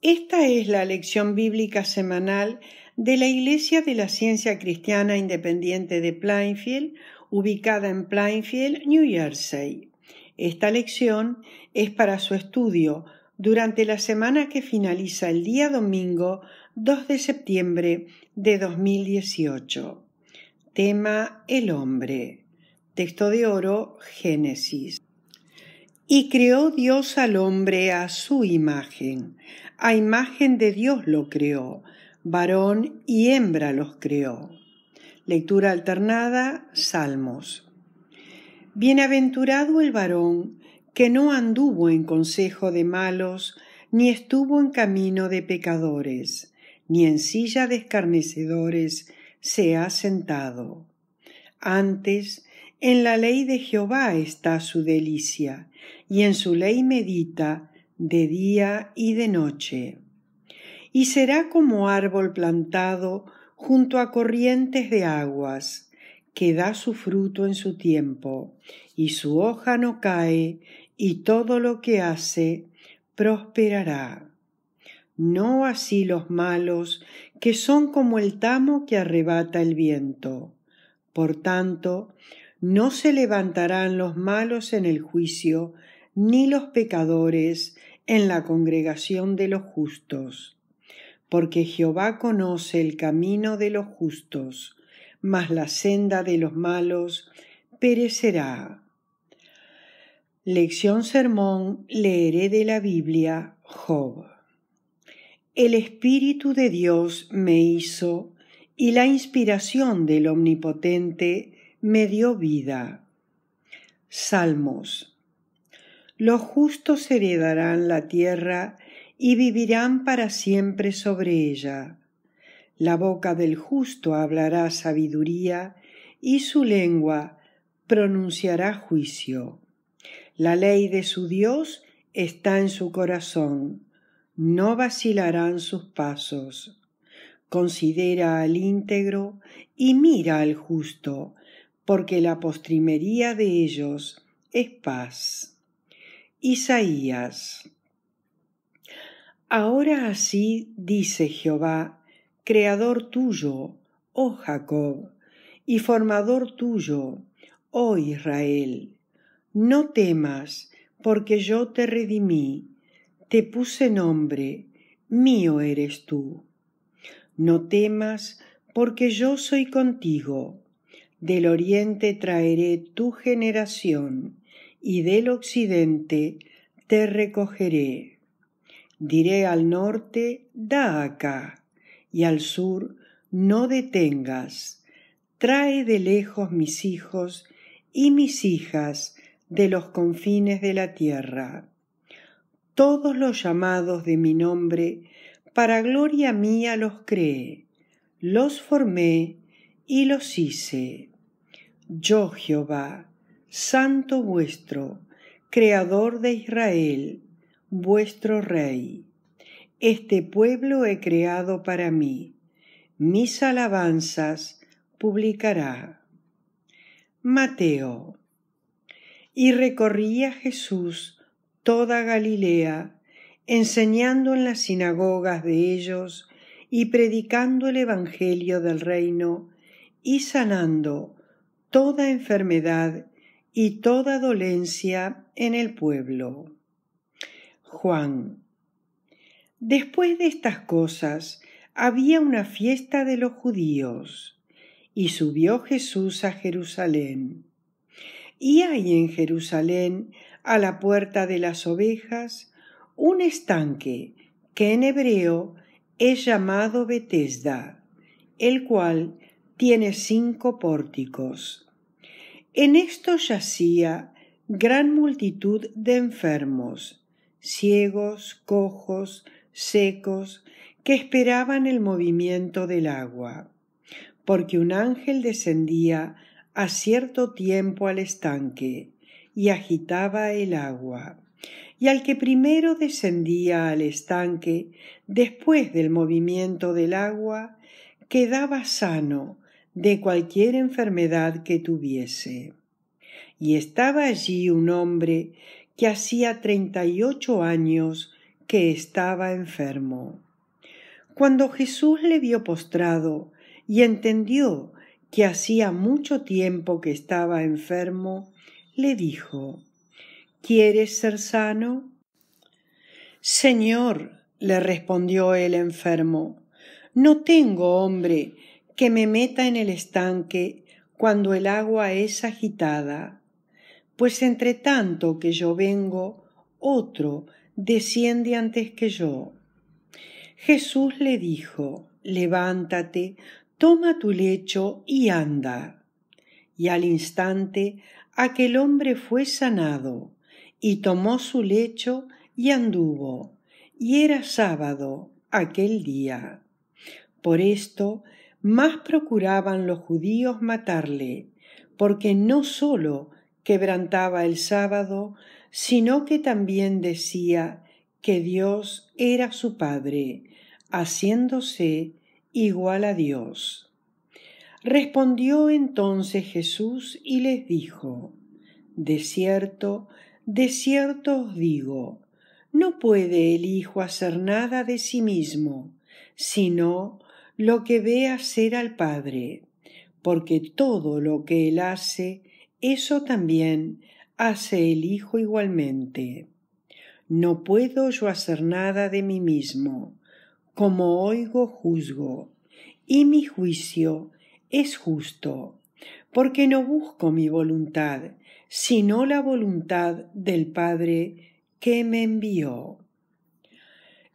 Esta es la lección bíblica semanal de la Iglesia de la Ciencia Cristiana Independiente de Plainfield, ubicada en Plainfield, New Jersey. Esta lección es para su estudio durante la semana que finaliza el día domingo 2 de septiembre de 2018. Tema El hombre. Texto de oro Génesis. Y creó Dios al hombre a su imagen. A imagen de Dios lo creó, varón y hembra los creó. Lectura alternada, Salmos. Bienaventurado el varón que no anduvo en consejo de malos, ni estuvo en camino de pecadores, ni en silla de escarnecedores se ha sentado. Antes, en la ley de Jehová está su delicia, y en su ley medita de día y de noche, y será como árbol plantado junto a corrientes de aguas, que da su fruto en su tiempo, y su hoja no cae, y todo lo que hace prosperará. No así los malos, que son como el tamo que arrebata el viento. Por tanto, no se levantarán los malos en el juicio, ni los pecadores en la congregación de los justos. Porque Jehová conoce el camino de los justos, mas la senda de los malos perecerá. Lección Sermón leeré de la Biblia Job. El Espíritu de Dios me hizo y la inspiración del Omnipotente me dio vida. Salmos los justos heredarán la tierra y vivirán para siempre sobre ella. La boca del justo hablará sabiduría y su lengua pronunciará juicio. La ley de su Dios está en su corazón, no vacilarán sus pasos. Considera al íntegro y mira al justo, porque la postrimería de ellos es paz. Isaías. Ahora así dice Jehová, Creador tuyo, oh Jacob, y formador tuyo, oh Israel. No temas, porque yo te redimí, te puse nombre, mío eres tú. No temas, porque yo soy contigo. Del oriente traeré tu generación y del occidente te recogeré. Diré al norte, da acá, y al sur, no detengas. Trae de lejos mis hijos y mis hijas de los confines de la tierra. Todos los llamados de mi nombre, para gloria mía los creé, los formé y los hice. Yo Jehová, Santo vuestro, Creador de Israel, vuestro Rey. Este pueblo he creado para mí. Mis alabanzas publicará. Mateo. Y recorría Jesús toda Galilea, enseñando en las sinagogas de ellos y predicando el Evangelio del reino y sanando toda enfermedad y toda dolencia en el pueblo. Juan. Después de estas cosas había una fiesta de los judíos, y subió Jesús a Jerusalén. Y hay en Jerusalén, a la puerta de las ovejas, un estanque que en hebreo es llamado Betesda, el cual tiene cinco pórticos en esto yacía gran multitud de enfermos, ciegos, cojos, secos, que esperaban el movimiento del agua, porque un ángel descendía a cierto tiempo al estanque y agitaba el agua, y al que primero descendía al estanque, después del movimiento del agua, quedaba sano, de cualquier enfermedad que tuviese. Y estaba allí un hombre que hacía treinta y ocho años que estaba enfermo. Cuando Jesús le vio postrado y entendió que hacía mucho tiempo que estaba enfermo, le dijo ¿Quieres ser sano? Señor, le respondió el enfermo, no tengo hombre que me meta en el estanque cuando el agua es agitada, pues entre tanto que yo vengo, otro desciende antes que yo. Jesús le dijo, levántate, toma tu lecho y anda. Y al instante aquel hombre fue sanado, y tomó su lecho y anduvo, y era sábado aquel día. Por esto más procuraban los judíos matarle, porque no sólo quebrantaba el sábado, sino que también decía que Dios era su Padre, haciéndose igual a Dios. Respondió entonces Jesús y les dijo, De cierto, de cierto os digo, no puede el Hijo hacer nada de sí mismo, sino lo que ve hacer al Padre, porque todo lo que Él hace, eso también hace el Hijo igualmente. No puedo yo hacer nada de mí mismo, como oigo juzgo, y mi juicio es justo, porque no busco mi voluntad, sino la voluntad del Padre que me envió.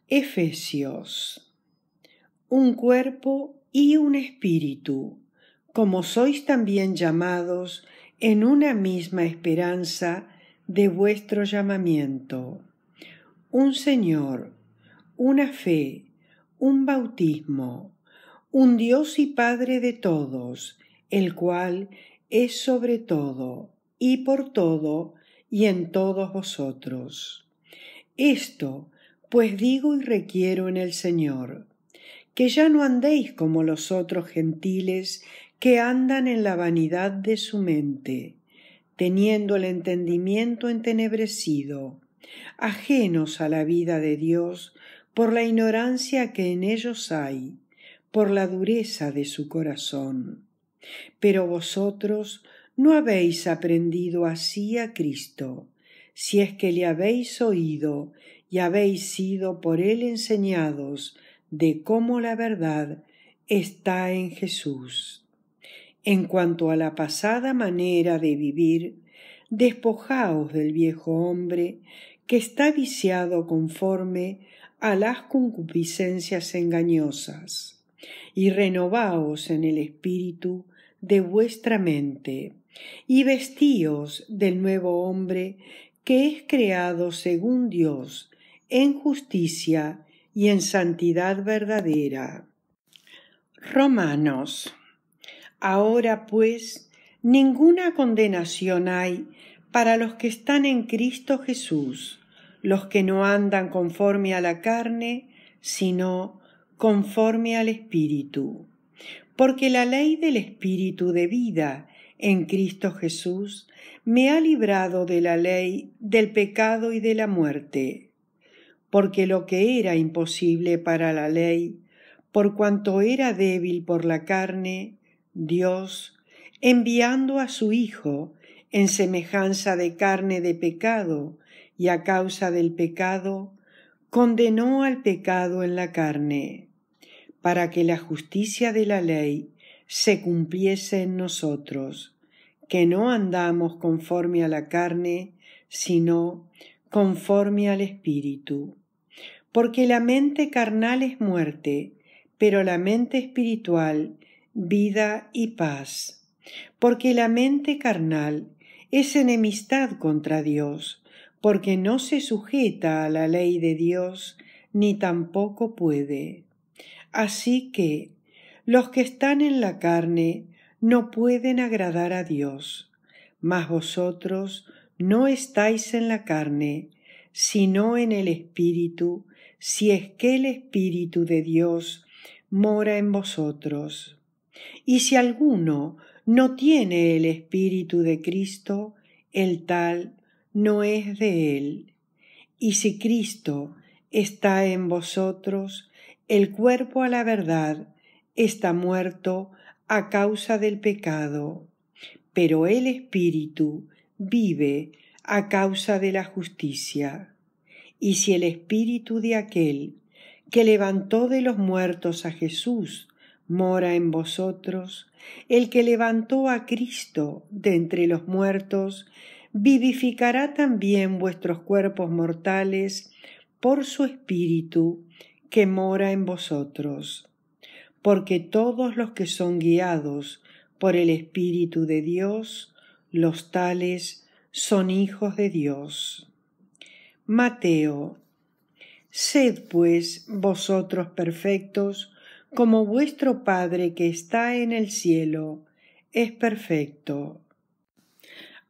Efesios un cuerpo y un espíritu, como sois también llamados en una misma esperanza de vuestro llamamiento. Un Señor, una fe, un bautismo, un Dios y Padre de todos, el cual es sobre todo, y por todo, y en todos vosotros. Esto, pues digo y requiero en el Señor, que ya no andéis como los otros gentiles que andan en la vanidad de su mente, teniendo el entendimiento entenebrecido, ajenos a la vida de Dios por la ignorancia que en ellos hay, por la dureza de su corazón. Pero vosotros no habéis aprendido así a Cristo, si es que le habéis oído y habéis sido por él enseñados de cómo la verdad está en Jesús. En cuanto a la pasada manera de vivir, despojaos del viejo hombre que está viciado conforme a las concupiscencias engañosas, y renovaos en el espíritu de vuestra mente, y vestíos del nuevo hombre que es creado según Dios en justicia y en santidad verdadera. Romanos. Ahora pues, ninguna condenación hay para los que están en Cristo Jesús, los que no andan conforme a la carne, sino conforme al Espíritu. Porque la ley del Espíritu de vida en Cristo Jesús me ha librado de la ley del pecado y de la muerte porque lo que era imposible para la ley, por cuanto era débil por la carne, Dios, enviando a su Hijo en semejanza de carne de pecado y a causa del pecado, condenó al pecado en la carne, para que la justicia de la ley se cumpliese en nosotros, que no andamos conforme a la carne, sino conforme al Espíritu porque la mente carnal es muerte, pero la mente espiritual vida y paz, porque la mente carnal es enemistad contra Dios, porque no se sujeta a la ley de Dios, ni tampoco puede. Así que los que están en la carne no pueden agradar a Dios, mas vosotros no estáis en la carne, sino en el Espíritu, si es que el Espíritu de Dios mora en vosotros. Y si alguno no tiene el Espíritu de Cristo, el tal no es de él. Y si Cristo está en vosotros, el cuerpo a la verdad está muerto a causa del pecado, pero el Espíritu vive a causa de la justicia y si el espíritu de aquel que levantó de los muertos a Jesús mora en vosotros, el que levantó a Cristo de entre los muertos, vivificará también vuestros cuerpos mortales por su espíritu que mora en vosotros. Porque todos los que son guiados por el Espíritu de Dios, los tales son hijos de Dios. Mateo. Sed pues vosotros perfectos, como vuestro Padre que está en el cielo es perfecto.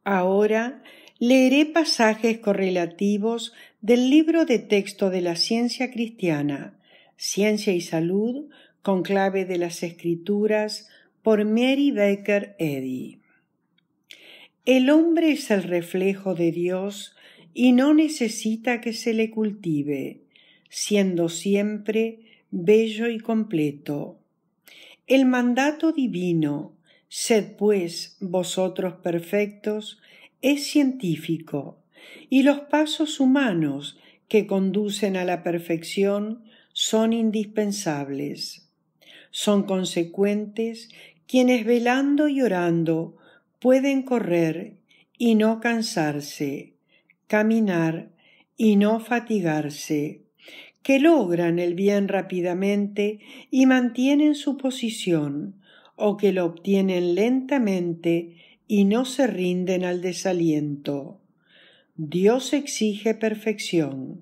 Ahora leeré pasajes correlativos del libro de texto de la ciencia cristiana, Ciencia y Salud, con clave de las Escrituras, por Mary Baker Eddy. El hombre es el reflejo de Dios y no necesita que se le cultive, siendo siempre bello y completo. El mandato divino, sed pues vosotros perfectos, es científico, y los pasos humanos que conducen a la perfección son indispensables. Son consecuentes quienes velando y orando pueden correr y no cansarse, caminar y no fatigarse, que logran el bien rápidamente y mantienen su posición, o que lo obtienen lentamente y no se rinden al desaliento. Dios exige perfección,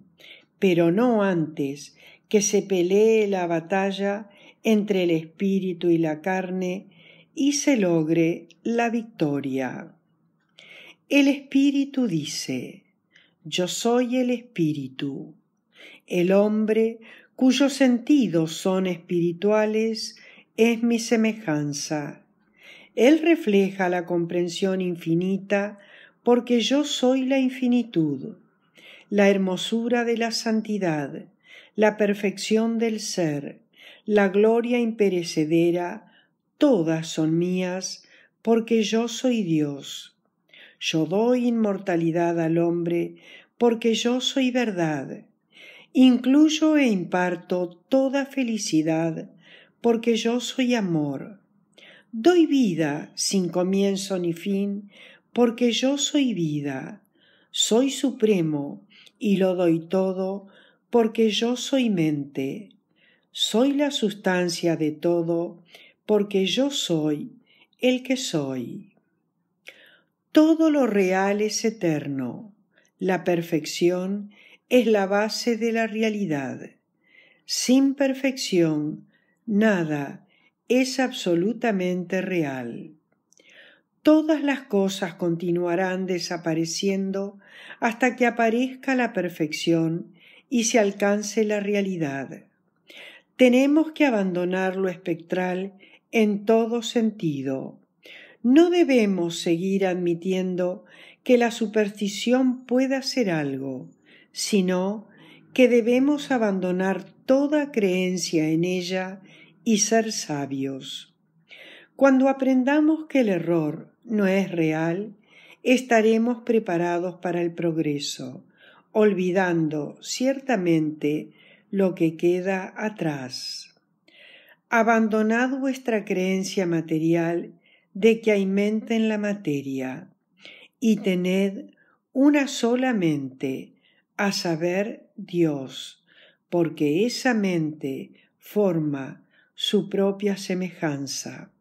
pero no antes que se pelee la batalla entre el espíritu y la carne y se logre la victoria. El espíritu dice, yo soy el espíritu. El hombre cuyos sentidos son espirituales es mi semejanza. Él refleja la comprensión infinita porque yo soy la infinitud, la hermosura de la santidad, la perfección del ser, la gloria imperecedera, todas son mías porque yo soy Dios. Yo doy inmortalidad al hombre porque yo soy verdad. Incluyo e imparto toda felicidad porque yo soy amor. Doy vida sin comienzo ni fin porque yo soy vida. Soy supremo y lo doy todo porque yo soy mente. Soy la sustancia de todo porque yo soy el que soy. Todo lo real es eterno. La perfección es la base de la realidad. Sin perfección, nada es absolutamente real. Todas las cosas continuarán desapareciendo hasta que aparezca la perfección y se alcance la realidad. Tenemos que abandonar lo espectral en todo sentido no debemos seguir admitiendo que la superstición pueda ser algo, sino que debemos abandonar toda creencia en ella y ser sabios. Cuando aprendamos que el error no es real, estaremos preparados para el progreso, olvidando ciertamente lo que queda atrás. Abandonad vuestra creencia material de que hay mente en la materia, y tened una sola mente, a saber, Dios, porque esa mente forma su propia semejanza.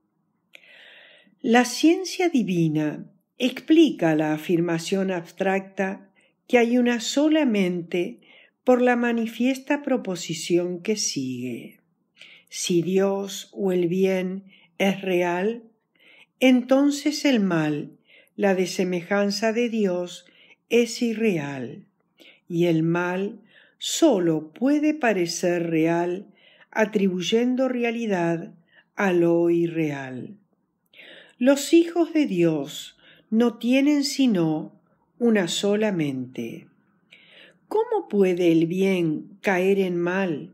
La ciencia divina explica la afirmación abstracta que hay una sola mente por la manifiesta proposición que sigue. Si Dios o el bien es real, entonces el mal, la desemejanza de Dios, es irreal, y el mal sólo puede parecer real atribuyendo realidad a lo irreal. Los hijos de Dios no tienen sino una sola mente. ¿Cómo puede el bien caer en mal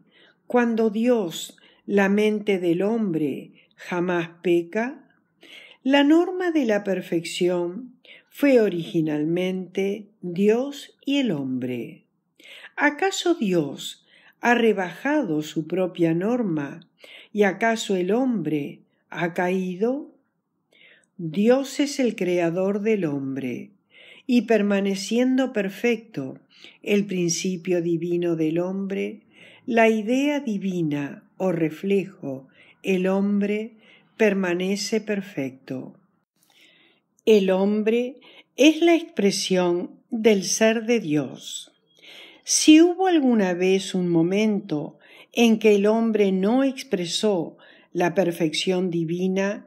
cuando Dios, la mente del hombre, jamás peca? La norma de la perfección fue originalmente Dios y el hombre. ¿Acaso Dios ha rebajado su propia norma y acaso el hombre ha caído? Dios es el creador del hombre y permaneciendo perfecto el principio divino del hombre, la idea divina o reflejo, el hombre permanece perfecto. El hombre es la expresión del ser de Dios. Si hubo alguna vez un momento en que el hombre no expresó la perfección divina,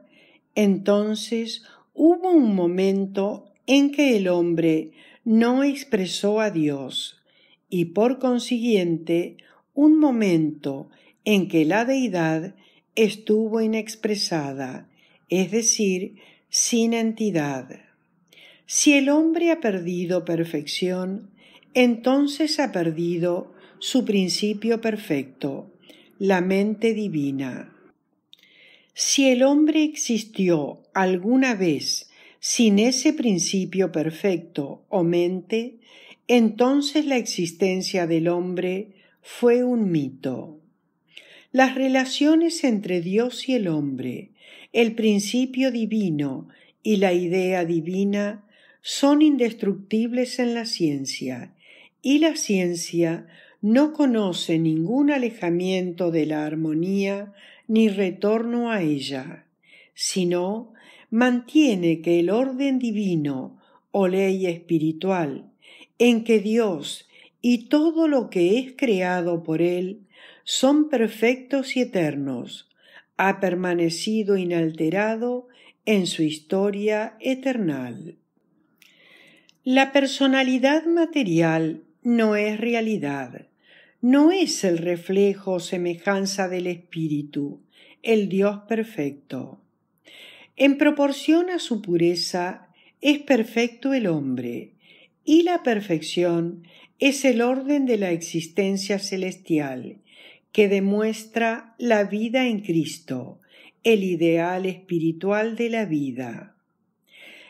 entonces hubo un momento en que el hombre no expresó a Dios y por consiguiente un momento en que la deidad estuvo inexpresada, es decir, sin entidad. Si el hombre ha perdido perfección, entonces ha perdido su principio perfecto, la mente divina. Si el hombre existió alguna vez sin ese principio perfecto o mente, entonces la existencia del hombre fue un mito las relaciones entre Dios y el hombre, el principio divino y la idea divina son indestructibles en la ciencia, y la ciencia no conoce ningún alejamiento de la armonía ni retorno a ella, sino mantiene que el orden divino o ley espiritual, en que Dios y todo lo que es creado por él son perfectos y eternos. Ha permanecido inalterado en su historia eternal. La personalidad material no es realidad, no es el reflejo o semejanza del Espíritu, el Dios perfecto. En proporción a su pureza es perfecto el hombre, y la perfección es el orden de la existencia celestial, que demuestra la vida en Cristo, el ideal espiritual de la vida.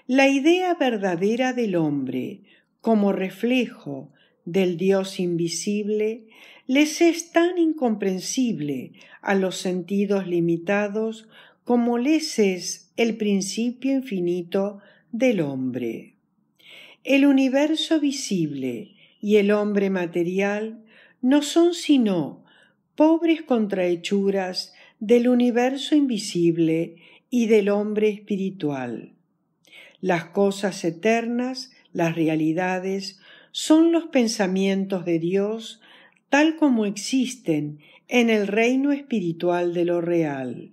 La idea verdadera del hombre, como reflejo del Dios invisible, les es tan incomprensible a los sentidos limitados como les es el principio infinito del hombre. El universo visible y el hombre material no son sino pobres contrahechuras del universo invisible y del hombre espiritual. Las cosas eternas, las realidades, son los pensamientos de Dios tal como existen en el reino espiritual de lo real.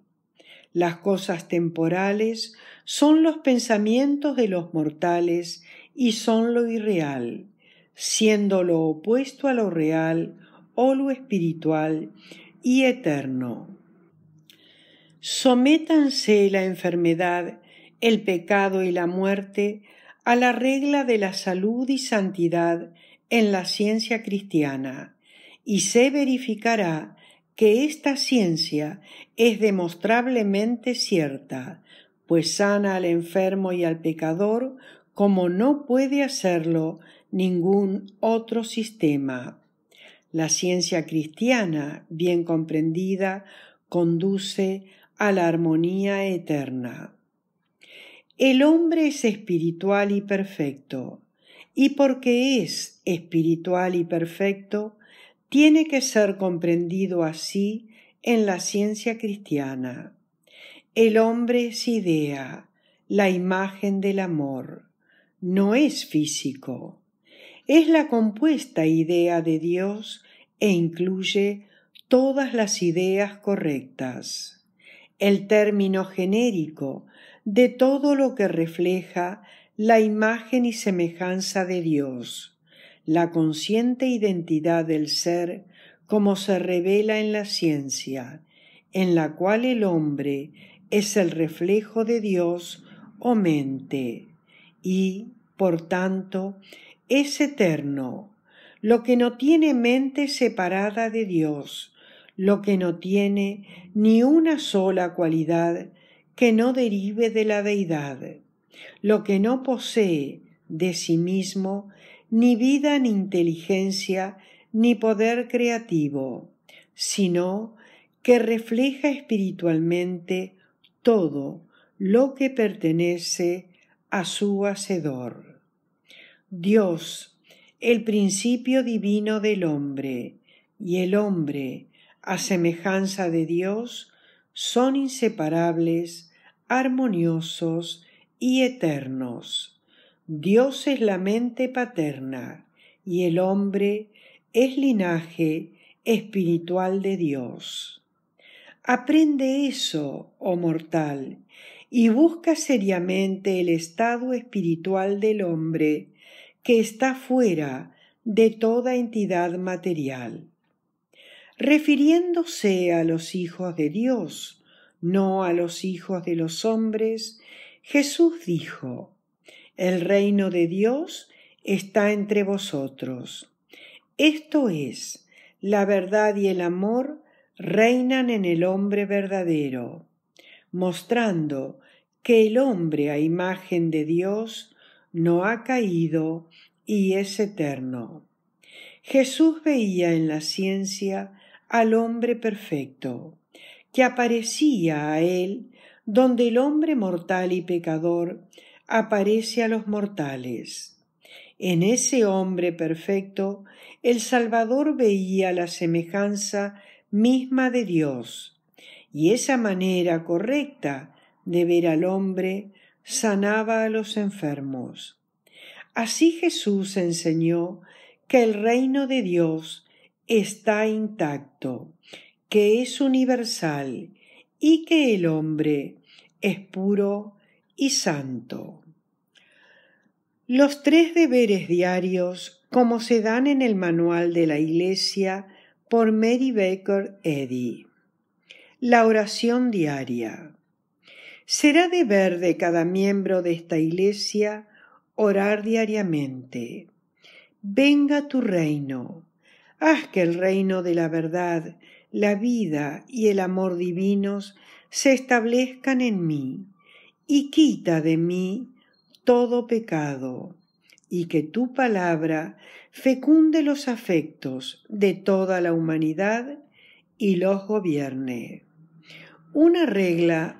Las cosas temporales son los pensamientos de los mortales y son lo irreal, siendo lo opuesto a lo real lo espiritual y eterno. Sométanse la enfermedad, el pecado y la muerte a la regla de la salud y santidad en la ciencia cristiana, y se verificará que esta ciencia es demostrablemente cierta, pues sana al enfermo y al pecador como no puede hacerlo ningún otro sistema. La ciencia cristiana, bien comprendida, conduce a la armonía eterna. El hombre es espiritual y perfecto, y porque es espiritual y perfecto, tiene que ser comprendido así en la ciencia cristiana. El hombre es idea, la imagen del amor, no es físico. Es la compuesta idea de Dios e incluye todas las ideas correctas. El término genérico de todo lo que refleja la imagen y semejanza de Dios, la consciente identidad del ser como se revela en la ciencia, en la cual el hombre es el reflejo de Dios o mente, y, por tanto, es eterno, lo que no tiene mente separada de Dios, lo que no tiene ni una sola cualidad que no derive de la deidad, lo que no posee de sí mismo ni vida ni inteligencia ni poder creativo, sino que refleja espiritualmente todo lo que pertenece a su Hacedor. Dios el principio divino del hombre y el hombre, a semejanza de Dios, son inseparables, armoniosos y eternos. Dios es la mente paterna y el hombre es linaje espiritual de Dios. Aprende eso, oh mortal, y busca seriamente el estado espiritual del hombre que está fuera de toda entidad material, refiriéndose a los hijos de Dios, no a los hijos de los hombres, Jesús dijo, El reino de Dios está entre vosotros. Esto es, la verdad y el amor reinan en el hombre verdadero, mostrando que el hombre a imagen de Dios no ha caído y es eterno. Jesús veía en la ciencia al hombre perfecto, que aparecía a él donde el hombre mortal y pecador aparece a los mortales. En ese hombre perfecto el Salvador veía la semejanza misma de Dios, y esa manera correcta de ver al hombre sanaba a los enfermos. Así Jesús enseñó que el reino de Dios está intacto, que es universal y que el hombre es puro y santo. Los tres deberes diarios, como se dan en el manual de la Iglesia por Mary Baker Eddy. La oración diaria. Será deber de cada miembro de esta Iglesia orar diariamente. Venga tu reino. Haz que el reino de la verdad, la vida y el amor divinos se establezcan en mí, y quita de mí todo pecado, y que tu palabra fecunde los afectos de toda la humanidad y los gobierne. Una regla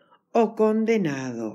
o condenado.